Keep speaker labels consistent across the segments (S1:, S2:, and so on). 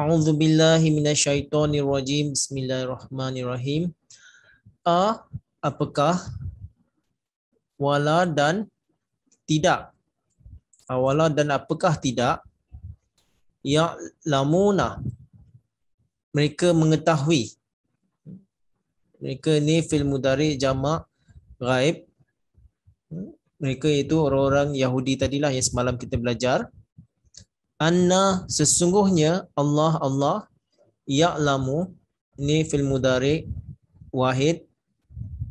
S1: A'udzu billahi minasyaitonir rajim. Bismillahirrahmanirrahim. A apakah wala dan tidak? Wala dan apakah tidak? Ya lamuna. Mereka mengetahui. Mereka ni fil mudari jamak gaib. Hmm? Mereka itu orang-orang Yahudi tadilah yang semalam kita belajar anna sesungguhnya Allah Allah ya'lamu ni fil mudari wahid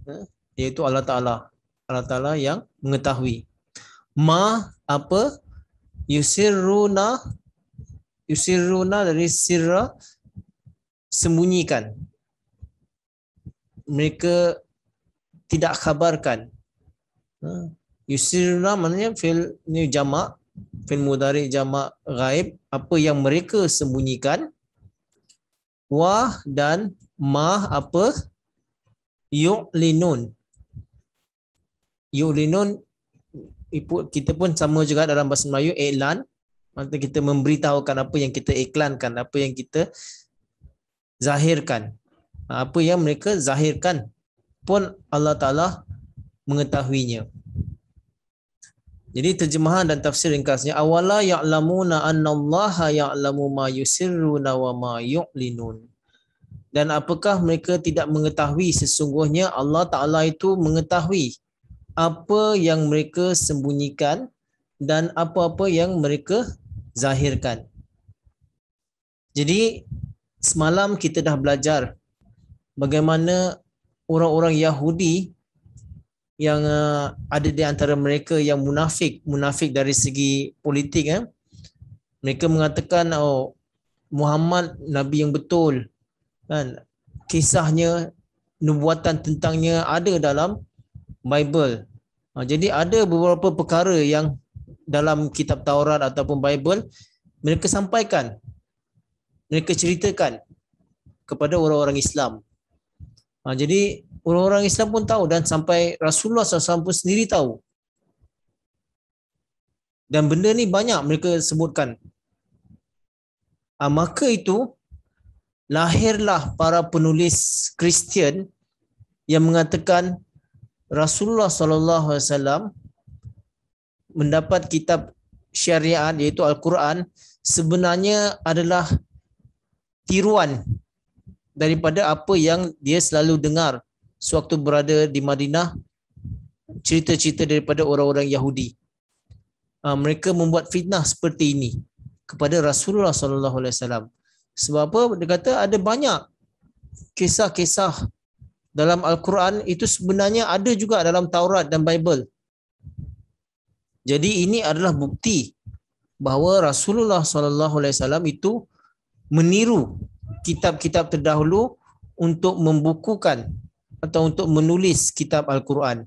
S1: ya, iaitu Allah Taala Allah Taala yang mengetahui ma apa yusirruna yusirruna dari sirra sembunyikan mereka tidak khabarkan ha, yusirruna maknanya fil ni jama fil mudari jamak ghaib apa yang mereka sembunyikan wah dan ma apa yu'linun yu'linun kita pun sama juga dalam bahasa Melayu iklan maksudnya kita memberitahukan apa yang kita iklankan apa yang kita zahirkan apa yang mereka zahirkan pun Allah Taala mengetahuinya jadi terjemahan dan tafsir ringkasnya awala ya'lamuna annallaha ya'lamu ma yusirruna wa ma yu'linun. Dan apakah mereka tidak mengetahui sesungguhnya Allah Taala itu mengetahui apa yang mereka sembunyikan dan apa-apa yang mereka zahirkan. Jadi semalam kita dah belajar bagaimana orang-orang Yahudi yang uh, ada di antara mereka yang munafik munafik dari segi politik eh mereka mengatakan oh Muhammad nabi yang betul kan kisahnya nubuatan tentangnya ada dalam Bible uh, jadi ada beberapa perkara yang dalam kitab Taurat ataupun Bible mereka sampaikan mereka ceritakan kepada orang-orang Islam uh, jadi orang-orang Islam pun tahu dan sampai Rasulullah SAW pun sendiri tahu. Dan benda ni banyak mereka sebutkan. Ha, maka itu lahirlah para penulis Kristian yang mengatakan Rasulullah SAW mendapat kitab syariat iaitu al-Quran sebenarnya adalah tiruan daripada apa yang dia selalu dengar sewaktu berada di Madinah cerita-cerita daripada orang-orang Yahudi. Uh, mereka membuat fitnah seperti ini kepada Rasulullah sallallahu alaihi wasallam. Sebab apa? Dia kata ada banyak kisah-kisah dalam Al-Quran itu sebenarnya ada juga dalam Taurat dan Bible. Jadi ini adalah bukti bahawa Rasulullah sallallahu alaihi wasallam itu meniru kitab-kitab terdahulu untuk membukukan atau untuk menulis kitab Al-Quran.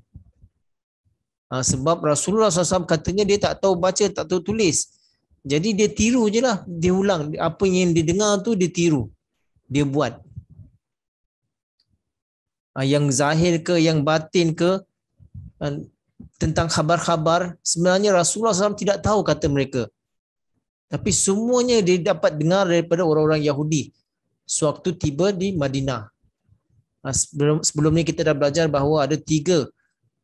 S1: Ha, sebab Rasulullah SAW katanya dia tak tahu baca, tak tahu tulis. Jadi dia tiru je lah, dia ulang. Apa yang dia dengar tu dia tiru, dia buat. Ha, yang zahir ke, yang batin ke, ha, tentang khabar-khabar, sebenarnya Rasulullah SAW tidak tahu kata mereka. Tapi semuanya dia dapat dengar daripada orang-orang Yahudi. Sewaktu tiba di Madinah. Ah, sebelum sebelum ni kita dah belajar bahawa ada tiga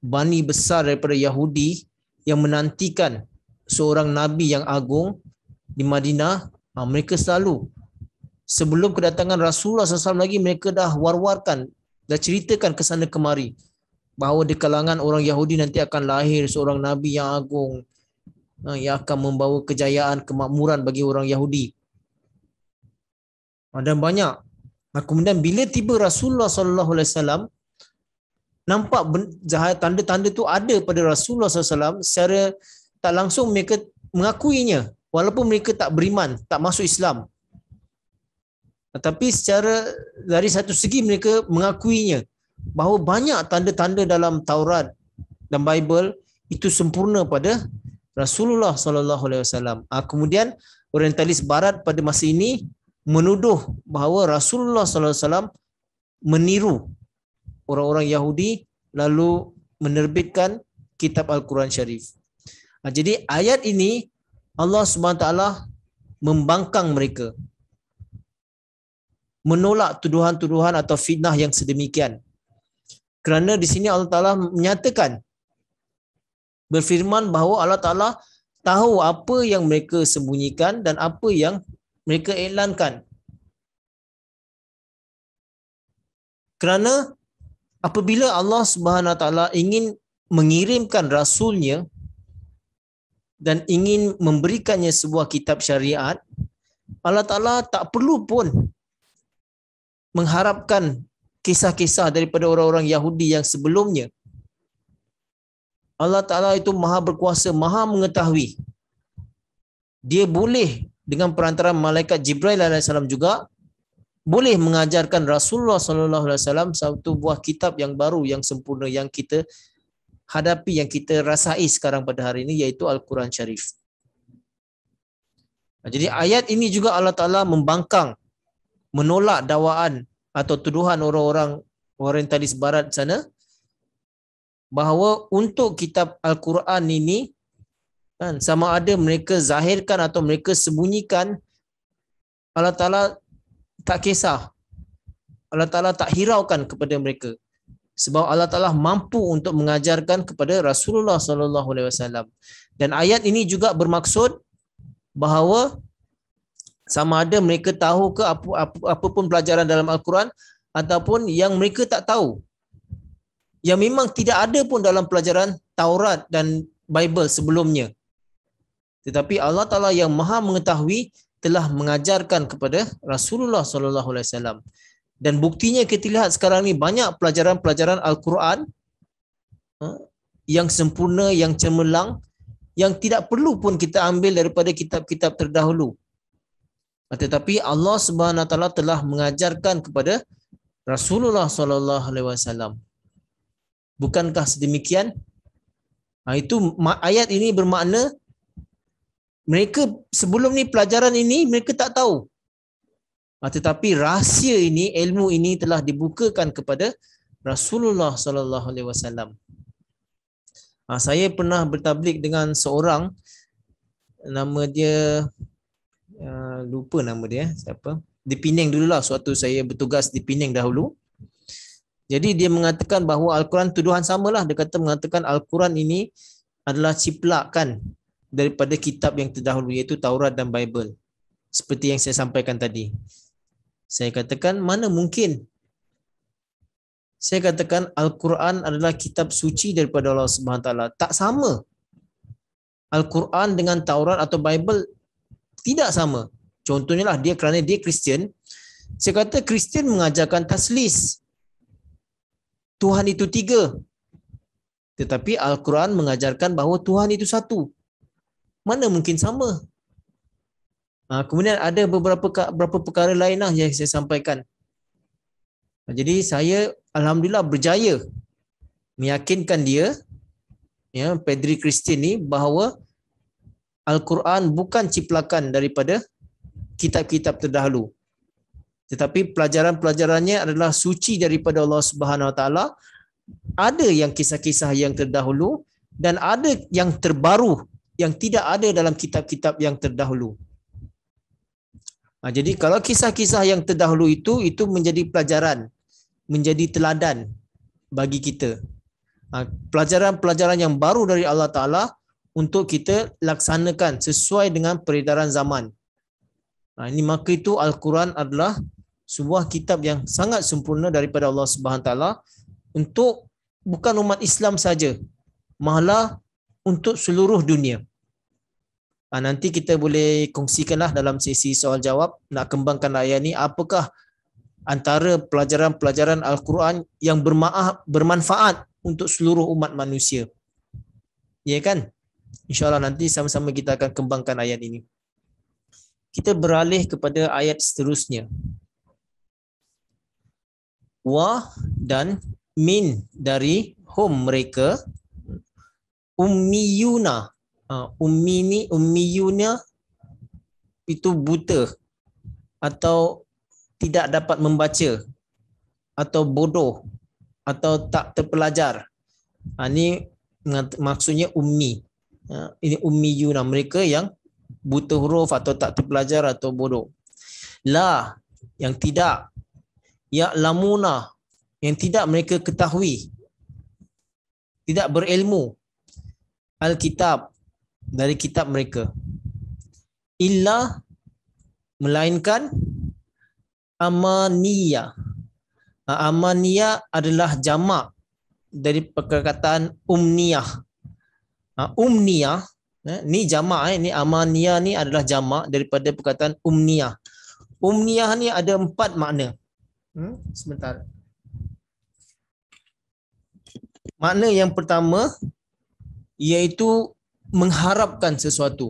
S1: bani besar daripada Yahudi yang menantikan seorang nabi yang agung di Madinah ah, mereka selalu sebelum kedatangan Rasulullah SAW lagi mereka dah war-warkan dah ceritakan ke sana kemari bahawa di kalangan orang Yahudi nanti akan lahir seorang nabi yang agung ah, yang akan membawa kejayaan kemakmuran bagi orang Yahudi Ada banyak Maka kemudian bila tiba Rasulullah sallallahu alaihi wasallam nampak tanda-tanda tu ada pada Rasulullah sallallahu alaihi wasallam secara tak langsung mereka mengakuinya walaupun mereka tak beriman, tak masuk Islam. Tetapi secara dari satu segi mereka mengakuinya bahawa banyak tanda-tanda dalam Taurat dan Bible itu sempurna pada Rasulullah sallallahu alaihi wasallam. Ah, kemudian orientalis barat pada masa ini menuduh bahawa Rasulullah sallallahu alaihi wasallam meniru orang-orang Yahudi lalu menerbitkan kitab Al-Quran Syarif. Ha, jadi ayat ini Allah Subhanahu taala membangkang mereka. Menolak tuduhan-tuduhan atau fitnah yang sedemikian. Kerana di sini Allah Taala menyatakan berfirman bahawa Allah Taala tahu apa yang mereka sembunyikan dan apa yang mereka elankan kerana apabila Allah Subhanahu taala ingin mengirimkan rasulnya dan ingin memberikannya sebuah kitab syariat Allah taala tak perlu pun mengharapkan kisah-kisah daripada orang-orang Yahudi yang sebelumnya Allah taala itu maha berkuasa maha mengetahui dia boleh dengan perantara malaikat Jibril alaihissalam juga boleh mengajarkan Rasulullah sallallahu alaihi wasallam satu buah kitab yang baru yang sempurna yang kita hadapi yang kita rasai sekarang pada hari ini iaitu Al-Quran Syarif. Jadi ayat ini juga Allah Taala membangkang menolak dakwaan atau tuduhan orang-orang orientalis barat sana bahawa untuk kitab Al-Quran ini kan sama ada mereka zahirkan atau mereka sembunyikan Allah Taala tak kisah Allah Taala tak hiraukan kepada mereka sebab Allah Taala mampu untuk mengajarkan kepada Rasulullah sallallahu alaihi wasallam dan ayat ini juga bermaksud bahawa sama ada mereka tahu ke apa, apa apa pun pelajaran dalam al-Quran ataupun yang mereka tak tahu yang memang tidak ada pun dalam pelajaran Taurat dan Bible sebelumnya tetapi Allah Taala yang Maha mengetahui telah mengajarkan kepada Rasulullah sallallahu alaihi wasallam dan buktinya kita lihat sekarang ni banyak pelajaran-pelajaran al-Quran ha, yang sempurna yang cemerlang yang tidak perlu pun kita ambil daripada kitab-kitab terdahulu ha, tetapi Allah Subhanahu Wa taala telah mengajarkan kepada Rasulullah sallallahu alaihi wasallam bukankah sedemikian ha, itu ayat ini bermakna mereka sebelum ni pelajaran ini mereka tak tahu ah, tetapi rahsia ini ilmu ini telah dibukakan kepada Rasulullah sallallahu alaihi wasallam ah, saya pernah bertablik dengan seorang nama dia ah, lupa nama dia eh, siapa di dulu lah, suatu saya bertugas di Penang dahulu jadi dia mengatakan bahawa Al-Quran tuduhan samalah dia kata mengatakan Al-Quran ini adalah ciplakan daripada kitab yang terdahulu iaitu Taurat dan Bible. Seperti yang saya sampaikan tadi. Saya katakan mana mungkin saya katakan Al-Quran adalah kitab suci daripada Allah Subhanahu Taala. Tak sama. Al-Quran dengan Taurat atau Bible tidak sama. Contohnya lah dia kerana dia Kristian. Saya kata Kristian mengajarkan taslis. Tuhan itu tiga. Tetapi Al-Quran mengajarkan bahawa Tuhan itu satu mana mungkin sama ha, kemudian ada beberapa beberapa perkara lain lah yang saya sampaikan ah, jadi saya alhamdulillah berjaya meyakinkan dia ya Pedri Kristin ni bahawa Al-Quran bukan ciplakan daripada kitab-kitab terdahulu tetapi pelajaran-pelajarannya adalah suci daripada Allah Subhanahu Wa Taala ada yang kisah-kisah yang terdahulu dan ada yang terbaru yang tidak ada dalam kitab-kitab yang terdahulu. Ha, jadi kalau kisah-kisah yang terdahulu itu itu menjadi pelajaran, menjadi teladan bagi kita. Ha, pelajaran-pelajaran yang baru dari Allah Taala untuk kita laksanakan sesuai dengan peredaran zaman. Ha, ini maka itu Al-Quran adalah sebuah kitab yang sangat sempurna daripada Allah Subhanahu Taala untuk bukan umat Islam saja, malah untuk seluruh dunia. Ha, nanti kita boleh kongsikanlah dalam sesi soal jawab nak kembangkan ayat ni apakah antara pelajaran-pelajaran Al-Quran yang bermanfaat untuk seluruh umat manusia. Ya kan? InsyaAllah nanti sama-sama kita akan kembangkan ayat ini. Kita beralih kepada ayat seterusnya. Wa dan min dari hum mereka ummiyuna uh, ha, ummi ni ummiyuna itu buta atau tidak dapat membaca atau bodoh atau tak terpelajar ha, ini maksudnya ummi ha, ini ummi yuna mereka yang buta huruf atau tak terpelajar atau bodoh la yang tidak ya lamuna yang tidak mereka ketahui tidak berilmu alkitab dari kitab mereka illa melainkan amania ah, amania adalah jamak dari perkataan umniyah ah, umniyah eh, ni jamak eh ni amania ni adalah jamak daripada perkataan umniyah umniyah ni ada empat makna hmm, sebentar makna yang pertama iaitu mengharapkan sesuatu.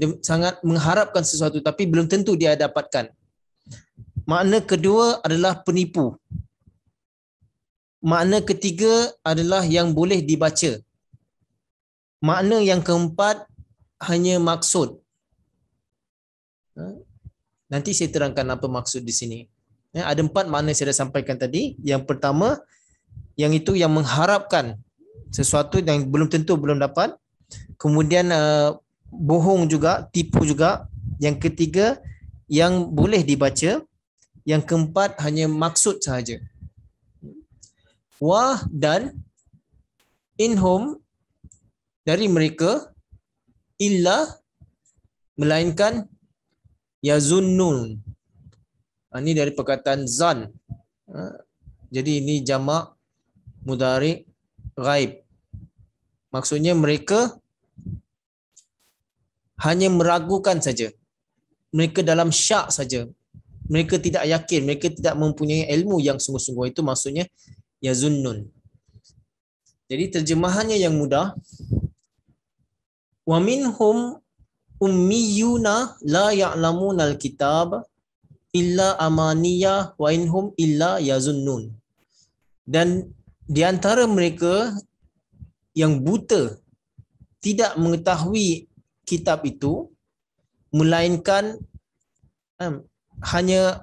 S1: Dia sangat mengharapkan sesuatu tapi belum tentu dia dapatkan. Makna kedua adalah penipu. Makna ketiga adalah yang boleh dibaca. Makna yang keempat hanya maksud. Ha? Nanti saya terangkan apa maksud di sini. Ya, ada empat makna saya dah sampaikan tadi. Yang pertama, yang itu yang mengharapkan sesuatu yang belum tentu belum dapat kemudian uh, bohong juga tipu juga yang ketiga yang boleh dibaca yang keempat hanya maksud sahaja wah dan in home dari mereka illa melainkan yazunnun ini ha, dari perkataan zan ha, jadi ini jamak mudari ghaib. Maksudnya mereka hanya meragukan saja. Mereka dalam syak saja. Mereka tidak yakin, mereka tidak mempunyai ilmu yang sungguh-sungguh itu maksudnya yazunnun. Jadi terjemahannya yang mudah wa minhum ummiyuna la ya'lamuna al illa amaniyah wa inhum illa yazunnun. Dan di antara mereka yang buta tidak mengetahui kitab itu melainkan um, hanya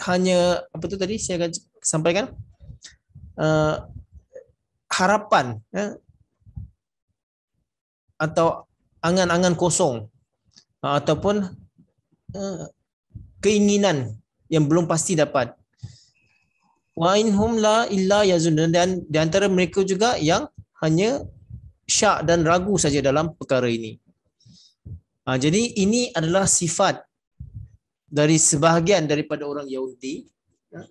S1: hanya apa tu tadi saya akan sampaikan uh, harapan ya atau angan-angan kosong uh, ataupun uh, keinginan yang belum pasti dapat wa la illa yazun dan di antara mereka juga yang hanya syak dan ragu saja dalam perkara ini. Ha, jadi ini adalah sifat dari sebahagian daripada orang Yahudi. Ya.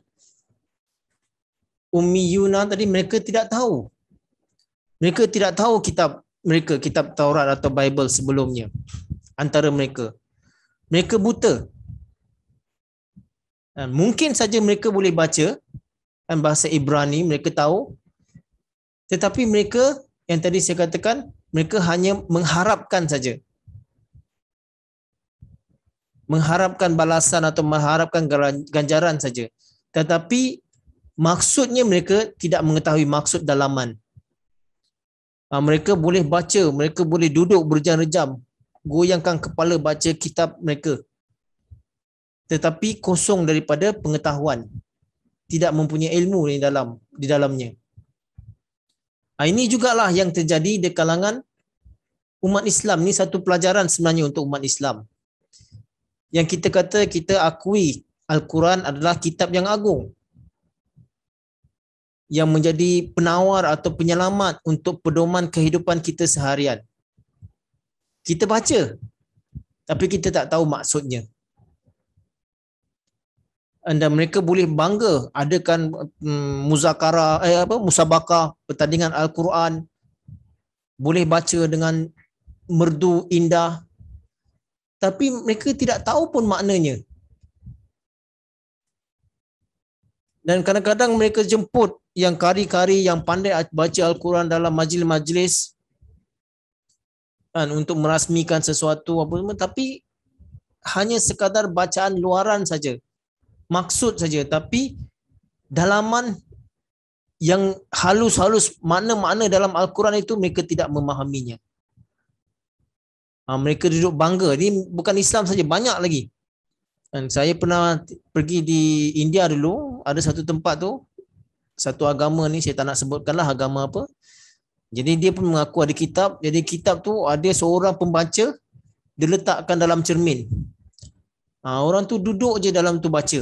S1: Ummiyuna tadi mereka tidak tahu. Mereka tidak tahu kitab mereka, kitab Taurat atau Bible sebelumnya. Antara mereka. Mereka buta. Dan ha, mungkin saja mereka boleh baca dan bahasa Ibrani mereka tahu tetapi mereka yang tadi saya katakan mereka hanya mengharapkan saja mengharapkan balasan atau mengharapkan ganjaran saja tetapi maksudnya mereka tidak mengetahui maksud dalaman ha, mereka boleh baca mereka boleh duduk berjam-jam goyangkan kepala baca kitab mereka tetapi kosong daripada pengetahuan tidak mempunyai ilmu di dalam di dalamnya. Ah, ini jugalah yang terjadi di kalangan umat Islam. Ini satu pelajaran sebenarnya untuk umat Islam. Yang kita kata kita akui Al-Quran adalah kitab yang agung. Yang menjadi penawar atau penyelamat untuk pedoman kehidupan kita seharian. Kita baca tapi kita tak tahu maksudnya anda mereka boleh bangga adakan um, mm, muzakara eh apa musabakah pertandingan al-Quran boleh baca dengan merdu indah tapi mereka tidak tahu pun maknanya dan kadang-kadang mereka jemput yang kari-kari yang pandai baca al-Quran dalam majlis-majlis kan untuk merasmikan sesuatu apa semua tapi hanya sekadar bacaan luaran saja maksud saja tapi dalaman yang halus-halus mana-mana dalam al-Quran itu mereka tidak memahaminya. Ha, mereka duduk bangga ni bukan Islam saja banyak lagi. Dan saya pernah pergi di India dulu, ada satu tempat tu satu agama ni saya tak nak sebutkanlah agama apa. Jadi dia pun mengaku ada kitab. Jadi kitab tu ada seorang pembaca diletakkan dalam cermin. Ha, orang tu duduk je dalam tu baca.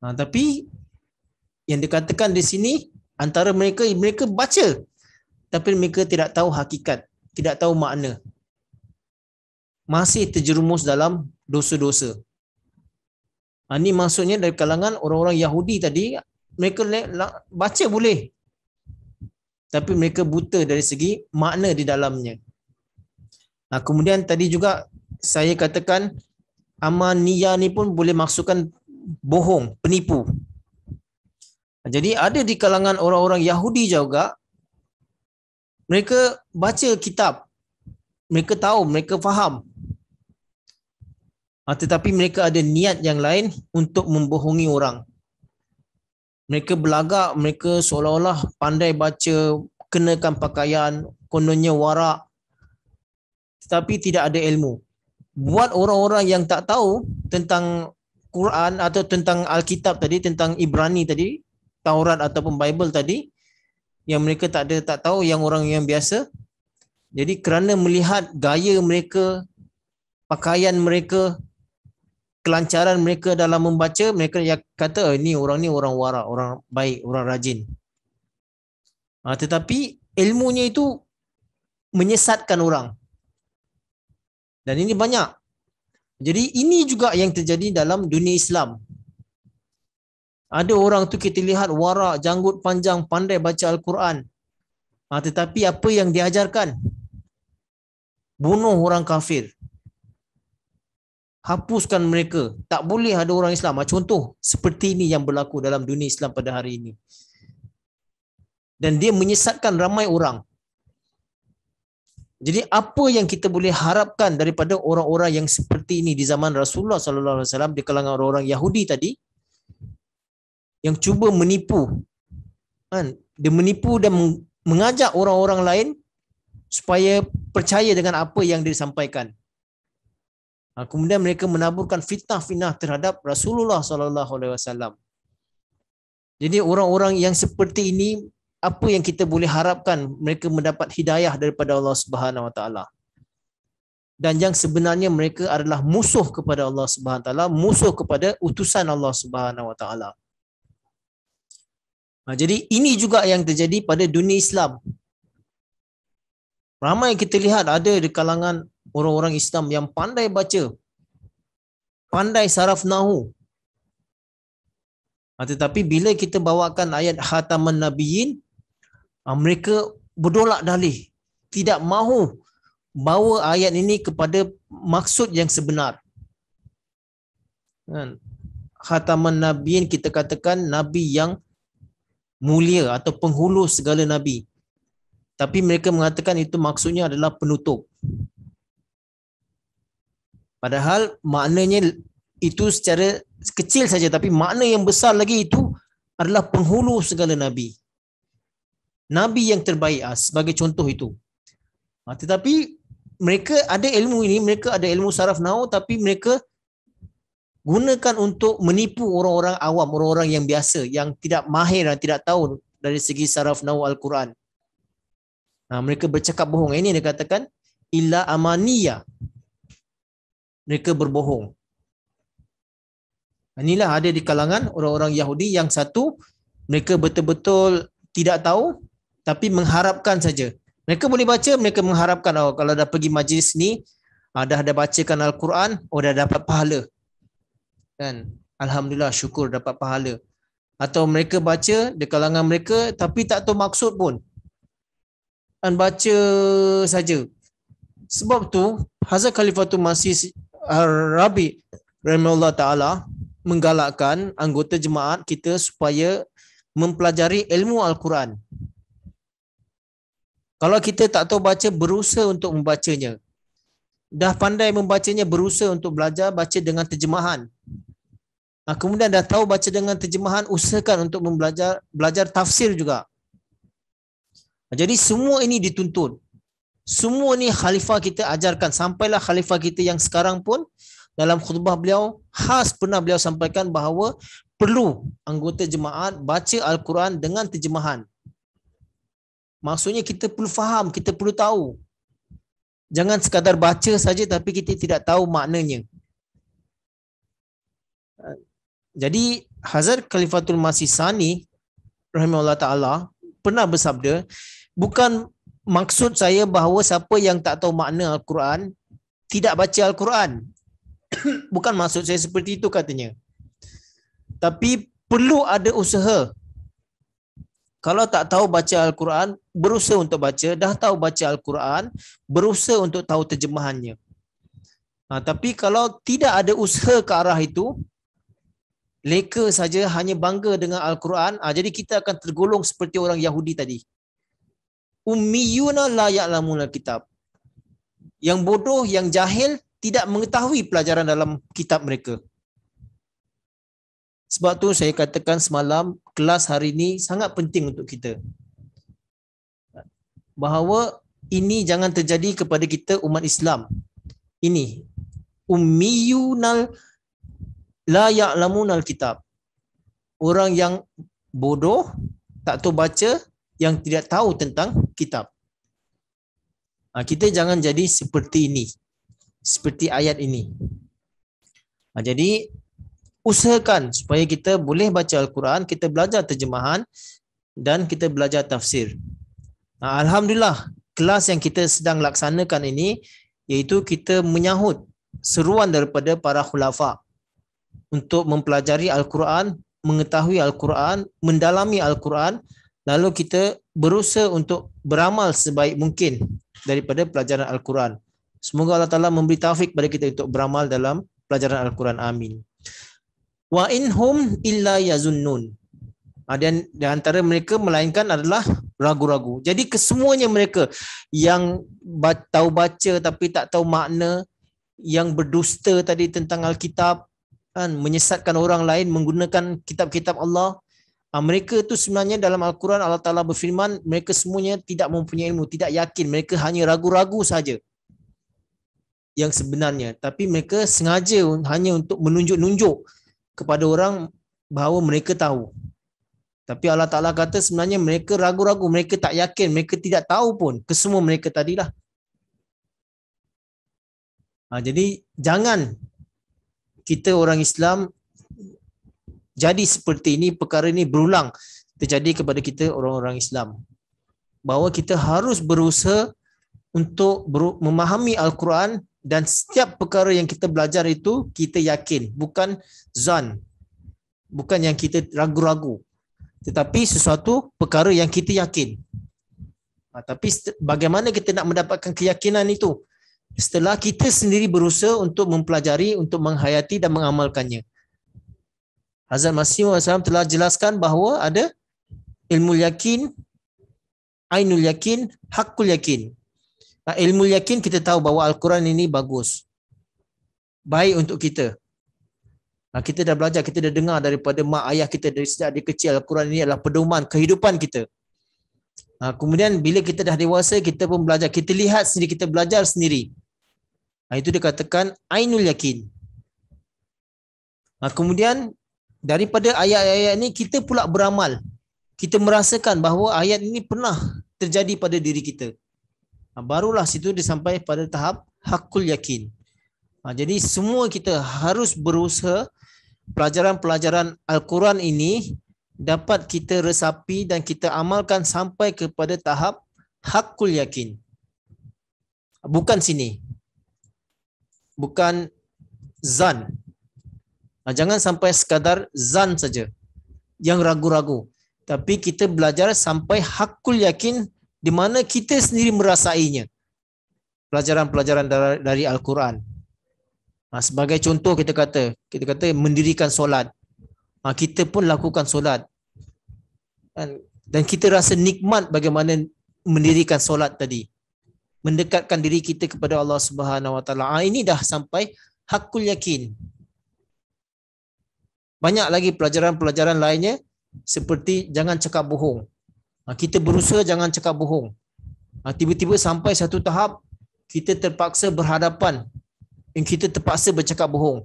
S1: Ha, tapi yang dikatakan di sini antara mereka mereka baca tapi mereka tidak tahu hakikat, tidak tahu makna. Masih terjerumus dalam dosa-dosa. Ha, ini maksudnya dari kalangan orang-orang Yahudi tadi, mereka le baca boleh. Tapi mereka buta dari segi makna di dalamnya. Nah kemudian tadi juga saya katakan amaniyah ni pun boleh maksudkan bohong, penipu. Jadi ada di kalangan orang-orang Yahudi juga mereka baca kitab. Mereka tahu, mereka faham. Ha, tetapi mereka ada niat yang lain untuk membohongi orang. Mereka belagak, mereka seolah-olah pandai baca, kenakan pakaian, kononnya warak. Tapi tidak ada ilmu. Buat orang-orang yang tak tahu tentang Quran atau tentang Alkitab tadi, tentang Ibrani tadi, Taurat ataupun Bible tadi, yang mereka tak ada tak tahu yang orang yang biasa. Jadi kerana melihat gaya mereka, pakaian mereka, kelancaran mereka dalam membaca, mereka yang kata oh, eh, ini orang ni orang wara, orang baik, orang rajin. Ha, tetapi ilmunya itu menyesatkan orang. Dan ini banyak. Jadi ini juga yang terjadi dalam dunia Islam. Ada orang tu kita lihat warak, janggut panjang, pandai baca Al-Quran. Ha, tetapi apa yang diajarkan? Bunuh orang kafir. Hapuskan mereka. Tak boleh ada orang Islam. Ha, contoh seperti ini yang berlaku dalam dunia Islam pada hari ini. Dan dia menyesatkan ramai orang. Jadi apa yang kita boleh harapkan daripada orang-orang yang seperti ini di zaman Rasulullah sallallahu alaihi wasallam di kalangan orang-orang Yahudi tadi yang cuba menipu kan dia menipu dan mengajak orang-orang lain supaya percaya dengan apa yang disampaikan. Ha, kemudian mereka menaburkan fitnah-fitnah terhadap Rasulullah sallallahu alaihi wasallam. Jadi orang-orang yang seperti ini apa yang kita boleh harapkan mereka mendapat hidayah daripada Allah Subhanahu Wa Taala dan yang sebenarnya mereka adalah musuh kepada Allah Subhanahu Wa Taala musuh kepada utusan Allah Subhanahu Wa Taala ha, jadi ini juga yang terjadi pada dunia Islam. Ramai yang kita lihat ada di kalangan orang-orang Islam yang pandai baca. Pandai saraf nahu. Ha, tetapi bila kita bawakan ayat khataman nabiyyin Ah, mereka berdolak dalih tidak mahu bawa ayat ini kepada maksud yang sebenar kan khataman nabiin kita katakan nabi yang mulia atau penghulu segala nabi tapi mereka mengatakan itu maksudnya adalah penutup padahal maknanya itu secara kecil saja tapi makna yang besar lagi itu adalah penghulu segala nabi nabi yang terbaik ah, sebagai contoh itu. Ah, tetapi mereka ada ilmu ini, mereka ada ilmu saraf nau tapi mereka gunakan untuk menipu orang-orang awam, orang-orang yang biasa yang tidak mahir dan tidak tahu dari segi saraf nau al-Quran. Ah, mereka bercakap bohong. Ini dia katakan illa amaniya. Mereka berbohong. Ah, inilah ada di kalangan orang-orang Yahudi yang satu mereka betul-betul tidak tahu tapi mengharapkan saja. Mereka boleh baca, mereka mengharapkan oh, kalau dah pergi majlis ni, ah, dah ada bacakan Al-Quran, oh dah dapat pahala. Kan? Alhamdulillah syukur dapat pahala. Atau mereka baca di kalangan mereka tapi tak tahu maksud pun. Dan baca saja. Sebab tu Hazrat Khalifatul Masih Ar-Rabi Rahimahullah Ta'ala menggalakkan anggota jemaat kita supaya mempelajari ilmu Al-Quran. Kalau kita tak tahu baca, berusaha untuk membacanya. Dah pandai membacanya, berusaha untuk belajar baca dengan terjemahan. Ha, kemudian dah tahu baca dengan terjemahan, usahakan untuk membelajar belajar tafsir juga. Ha, jadi semua ini dituntun. Semua ni khalifah kita ajarkan. Sampailah khalifah kita yang sekarang pun dalam khutbah beliau, khas pernah beliau sampaikan bahawa perlu anggota jemaat baca Al-Quran dengan terjemahan. Maksudnya kita perlu faham, kita perlu tahu. Jangan sekadar baca saja tapi kita tidak tahu maknanya. Jadi Hazar Khalifatul Masih Sani rahimahullah taala pernah bersabda, bukan maksud saya bahawa siapa yang tak tahu makna Al-Quran tidak baca Al-Quran. bukan maksud saya seperti itu katanya. Tapi perlu ada usaha kalau tak tahu baca Al-Quran, berusaha untuk baca. Dah tahu baca Al-Quran, berusaha untuk tahu terjemahannya. Ha, tapi kalau tidak ada usaha ke arah itu, leka saja hanya bangga dengan Al-Quran, ha, jadi kita akan tergolong seperti orang Yahudi tadi. Ummiyuna la ya'lamuna kitab. Yang bodoh, yang jahil, tidak mengetahui pelajaran dalam kitab mereka. Sebab tu saya katakan semalam kelas hari ini sangat penting untuk kita. Bahawa ini jangan terjadi kepada kita umat Islam. Ini ummiyunal la ya'lamunal kitab. Orang yang bodoh, tak tahu baca, yang tidak tahu tentang kitab. Ha, kita jangan jadi seperti ini. Seperti ayat ini. Ha, jadi usahakan supaya kita boleh baca Al-Quran, kita belajar terjemahan dan kita belajar tafsir. Alhamdulillah, kelas yang kita sedang laksanakan ini iaitu kita menyahut seruan daripada para khulafa untuk mempelajari Al-Quran, mengetahui Al-Quran, mendalami Al-Quran lalu kita berusaha untuk beramal sebaik mungkin daripada pelajaran Al-Quran. Semoga Allah Ta'ala memberi taufik kepada kita untuk beramal dalam pelajaran Al-Quran. Amin wa inhum illa yazunnun Ada ah, di antara mereka melainkan adalah ragu-ragu. Jadi kesemuanya mereka yang tahu baca tapi tak tahu makna yang berdusta tadi tentang alkitab kan menyesatkan orang lain menggunakan kitab-kitab Allah ah, mereka itu sebenarnya dalam al-Quran Allah Taala berfirman mereka semuanya tidak mempunyai ilmu tidak yakin mereka hanya ragu-ragu saja yang sebenarnya tapi mereka sengaja hanya untuk menunjuk-nunjuk kepada orang bahawa mereka tahu. Tapi Allah Ta'ala kata sebenarnya mereka ragu-ragu, mereka tak yakin, mereka tidak tahu pun kesemua mereka tadilah. Ha, jadi jangan kita orang Islam jadi seperti ini, perkara ini berulang terjadi kepada kita orang-orang Islam. Bahawa kita harus berusaha untuk memahami Al-Quran dan setiap perkara yang kita belajar itu kita yakin bukan zan bukan yang kita ragu-ragu tetapi sesuatu perkara yang kita yakin ha, tapi bagaimana kita nak mendapatkan keyakinan itu setelah kita sendiri berusaha untuk mempelajari untuk menghayati dan mengamalkannya Hazrat Masih Muhammad telah jelaskan bahawa ada ilmu yakin, ainul yakin, hakul yakin ilmu yakin kita tahu bahawa Al-Quran ini bagus. Baik untuk kita. Kita dah belajar, kita dah dengar daripada mak ayah kita dari sejak dia kecil Al-Quran ini adalah pedoman kehidupan kita. Kemudian bila kita dah dewasa, kita pun belajar. Kita lihat sendiri, kita belajar sendiri. Itu dikatakan Ainul Yakin. Kemudian daripada ayat-ayat ini kita pula beramal. Kita merasakan bahawa ayat ini pernah terjadi pada diri kita. Ha, barulah situ dia sampai pada tahap hakul yakin. Ha, jadi semua kita harus berusaha pelajaran-pelajaran Al-Quran ini dapat kita resapi dan kita amalkan sampai kepada tahap hakul yakin. Bukan sini. Bukan zan. Ha, jangan sampai sekadar zan saja. Yang ragu-ragu. Tapi kita belajar sampai hakul yakin di mana kita sendiri merasainya. Pelajaran-pelajaran dari Al-Quran. Nah ha, Sebagai contoh kita kata, kita kata mendirikan solat. Nah ha, Kita pun lakukan solat. Dan kita rasa nikmat bagaimana mendirikan solat tadi. Mendekatkan diri kita kepada Allah Subhanahu Wa Taala. Ah Ini dah sampai hakul yakin. Banyak lagi pelajaran-pelajaran lainnya seperti jangan cakap bohong. Ha, kita berusaha jangan cakap bohong. Ha, tiba-tiba sampai satu tahap kita terpaksa berhadapan dan kita terpaksa bercakap bohong.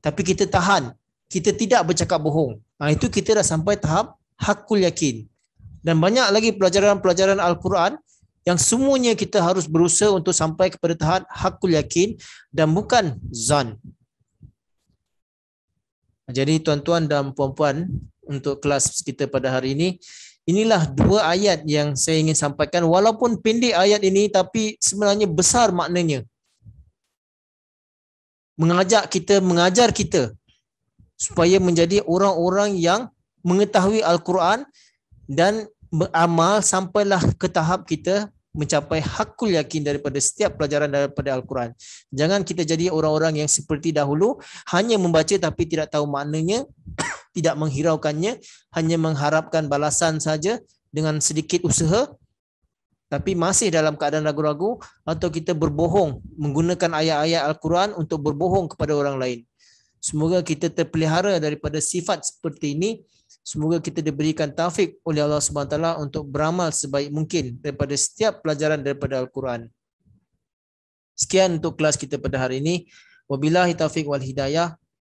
S1: Tapi kita tahan, kita tidak bercakap bohong. Ha, itu kita dah sampai tahap hakul yakin. Dan banyak lagi pelajaran-pelajaran Al-Quran yang semuanya kita harus berusaha untuk sampai kepada tahap hakul yakin dan bukan zan. Jadi tuan-tuan dan puan-puan untuk kelas kita pada hari ini, Inilah dua ayat yang saya ingin sampaikan walaupun pendek ayat ini tapi sebenarnya besar maknanya. Mengajak kita mengajar kita supaya menjadi orang-orang yang mengetahui al-Quran dan beramal sampailah ke tahap kita mencapai hakul yakin daripada setiap pelajaran daripada al-Quran. Jangan kita jadi orang-orang yang seperti dahulu hanya membaca tapi tidak tahu maknanya, tidak menghiraukannya, hanya mengharapkan balasan saja dengan sedikit usaha, tapi masih dalam keadaan ragu-ragu atau kita berbohong menggunakan ayat-ayat Al-Quran untuk berbohong kepada orang lain. Semoga kita terpelihara daripada sifat seperti ini. Semoga kita diberikan taufik oleh Allah Subhanahu SWT untuk beramal sebaik mungkin daripada setiap pelajaran daripada Al-Quran. Sekian untuk kelas kita pada hari ini. Wabillahi taufik wal hidayah.